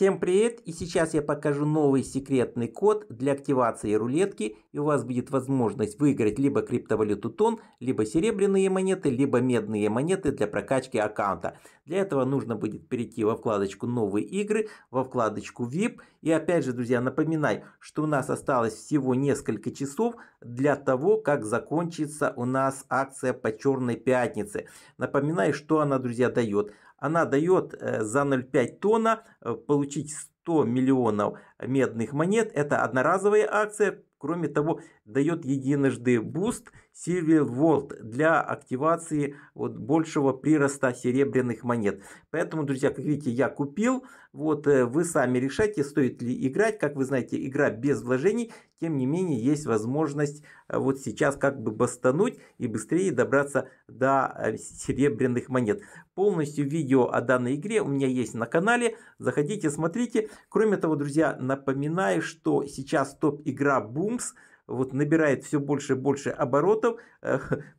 Всем привет! И сейчас я покажу новый секретный код для активации рулетки. И у вас будет возможность выиграть либо криптовалюту тон, либо серебряные монеты, либо медные монеты для прокачки аккаунта. Для этого нужно будет перейти во вкладочку «Новые игры», во вкладочку VIP. И опять же, друзья, напоминаю, что у нас осталось всего несколько часов для того, как закончится у нас акция по Черной Пятнице. Напоминаю, что она, друзья, дает – она дает э, за 0,5 тонна э, получить 100 миллионов медных монет. Это одноразовая акция. Кроме того, дает единожды буст Silver World для активации вот большего прироста серебряных монет. Поэтому, друзья, как видите, я купил. Вот э, вы сами решайте, стоит ли играть. Как вы знаете, игра без вложений. Тем не менее, есть возможность э, вот сейчас как бы бастануть и быстрее добраться до э, серебряных монет. Полностью видео о данной игре у меня есть на канале. Заходите, смотрите. Кроме того, друзья, напоминаю, что сейчас топ-игра Booms – вот набирает все больше и больше оборотов.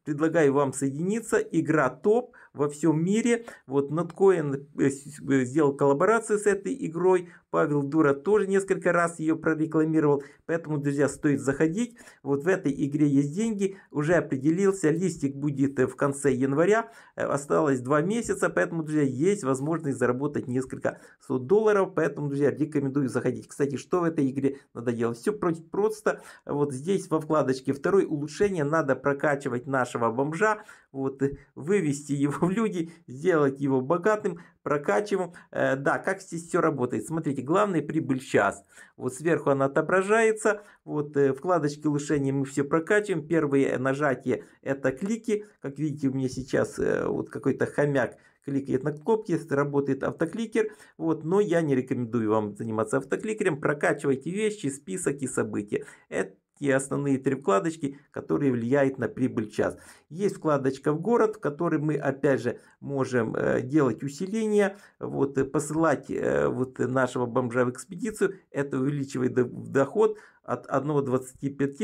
Предлагаю вам соединиться. Игра топ во всем мире. Вот Ноткоин э, э, сделал коллаборацию с этой игрой. Павел Дура тоже несколько раз ее прорекламировал. Поэтому, друзья, стоит заходить. Вот в этой игре есть деньги. Уже определился. Листик будет э, в конце января. Осталось два месяца. Поэтому, друзья, есть возможность заработать несколько сот долларов. Поэтому, друзья, рекомендую заходить. Кстати, что в этой игре надо делать? Все просто. Вот здесь во вкладочке второе улучшение надо прокачивать нашего бомжа. Вот вывести его в люди, сделать его богатым, прокачиваем. Э, да, как здесь все работает. Смотрите, главный прибыль час. Вот сверху она отображается. Вот э, вкладочки улучшения мы все прокачиваем. Первые нажатия это клики. Как видите, у меня сейчас э, вот какой-то хомяк кликает на кнопки, работает автокликер. Вот, но я не рекомендую вам заниматься автокликером. Прокачивайте вещи, список и события. Это такие основные три вкладочки, которые влияют на прибыль в час. Есть вкладочка в город, в которой мы опять же можем э, делать усиление, вот, э, посылать э, вот, нашего бомжа в экспедицию. Это увеличивает доход, от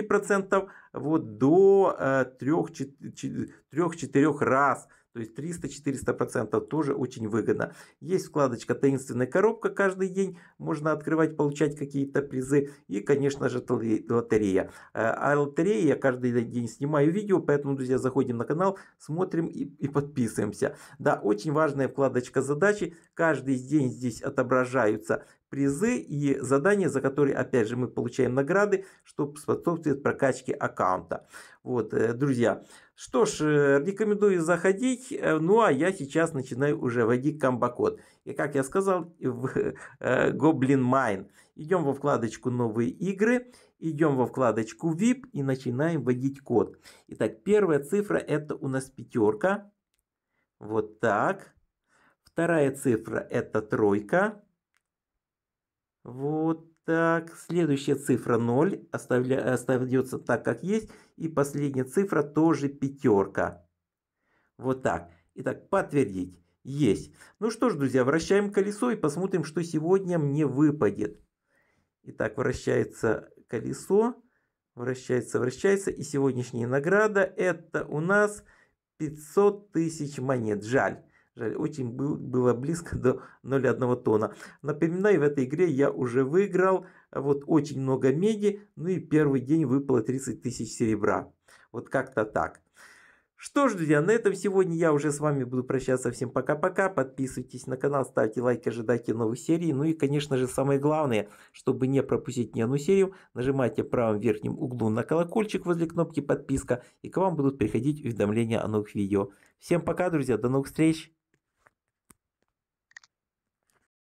процентов вот до 3-4 э, раз. То есть 300-400% тоже очень выгодно. Есть вкладочка «Таинственная коробка» каждый день. Можно открывать, получать какие-то призы. И, конечно же, лотерея. Э, а лотерея я каждый день снимаю видео, поэтому, друзья, заходим на канал, смотрим и, и подписываемся. Да, очень важная вкладочка «Задачи». Каждый день здесь отображаются призы и задания, за которые, опять же, мы получаем награды, что способствует прокачке аккаунта. Вот, э, друзья. Что ж, э, рекомендую заходить. Э, ну, а я сейчас начинаю уже вводить комбокод. И, как я сказал, в Goblin Mine. Идем во вкладочку «Новые игры», идем во вкладочку VIP и начинаем вводить код. Итак, первая цифра это у нас пятерка. Вот так. Вторая цифра это тройка. Вот так. Следующая цифра 0 оставля... остается так, как есть. И последняя цифра тоже пятерка. Вот так. Итак, подтвердить. Есть. Ну что ж, друзья, вращаем колесо и посмотрим, что сегодня мне выпадет. Итак, вращается колесо. Вращается, вращается. И сегодняшняя награда это у нас 500 тысяч монет. Жаль. Жаль, очень был, было близко до 0,1 тона. Напоминаю, в этой игре я уже выиграл вот очень много меди, ну и первый день выпало 30 тысяч серебра. Вот как-то так. Что ж, друзья, на этом сегодня я уже с вами буду прощаться. Всем пока-пока. Подписывайтесь на канал, ставьте лайки, ожидайте новых серий. Ну и, конечно же, самое главное, чтобы не пропустить ни одну серию, нажимайте в правом верхнем углу на колокольчик возле кнопки подписка, и к вам будут приходить уведомления о новых видео. Всем пока, друзья, до новых встреч!